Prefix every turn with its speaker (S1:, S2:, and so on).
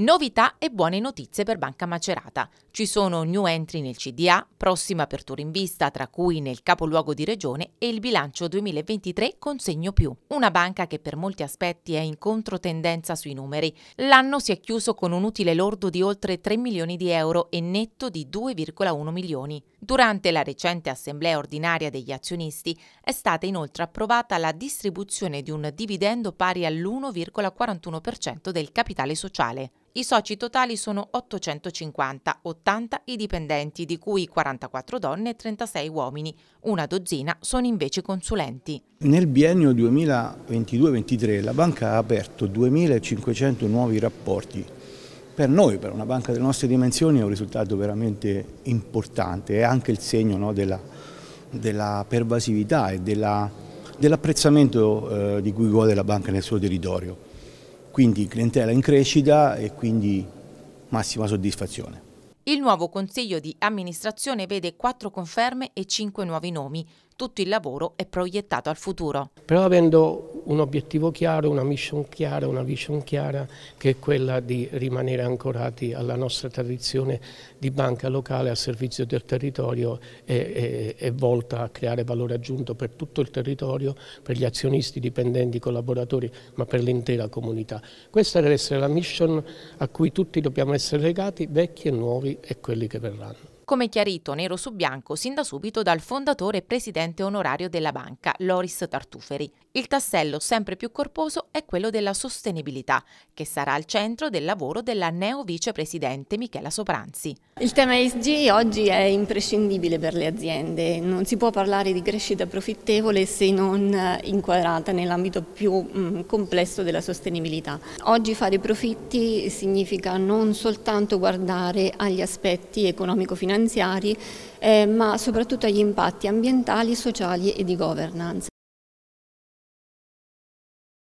S1: Novità e buone notizie per Banca Macerata. Ci sono new entry nel CDA, prossima apertura in vista, tra cui nel capoluogo di regione e il bilancio 2023 con segno più. Una banca che per molti aspetti è in controtendenza sui numeri. L'anno si è chiuso con un utile lordo di oltre 3 milioni di euro e netto di 2,1 milioni. Durante la recente assemblea ordinaria degli azionisti è stata inoltre approvata la distribuzione di un dividendo pari all'1,41% del capitale sociale. I soci totali sono 850, 80 i dipendenti, di cui 44 donne e 36 uomini. Una dozzina sono invece consulenti.
S2: Nel biennio 2022-23 la banca ha aperto 2.500 nuovi rapporti. Per noi, per una banca delle nostre dimensioni, è un risultato veramente importante. È anche il segno no, della, della, pervasività e dell'apprezzamento dell eh, di cui gode la banca nel suo territorio quindi clientela in crescita e quindi massima soddisfazione.
S1: Il nuovo consiglio di amministrazione vede quattro conferme e cinque nuovi nomi, tutto il lavoro è proiettato al futuro.
S2: Però
S3: avendo un obiettivo chiaro, una mission chiara, una vision chiara, che è quella di rimanere ancorati alla nostra tradizione di banca locale a servizio del territorio e, e, e volta a creare valore aggiunto per tutto il territorio, per gli azionisti, dipendenti, collaboratori, ma per l'intera comunità. Questa deve essere la mission a cui tutti dobbiamo essere legati, vecchi e nuovi e quelli che verranno
S1: come chiarito nero su bianco sin da subito dal fondatore e presidente onorario della banca, Loris Tartuferi. Il tassello sempre più corposo è quello della sostenibilità, che sarà al centro del lavoro della neo vicepresidente Michela Sopranzi.
S4: Il tema ESG oggi è imprescindibile per le aziende, non si può parlare di crescita profittevole se non eh, inquadrata nell'ambito più mm, complesso della sostenibilità. Oggi fare profitti significa non soltanto guardare agli aspetti economico-finanziari, finanziari, eh, ma soprattutto agli impatti ambientali, sociali e di governance.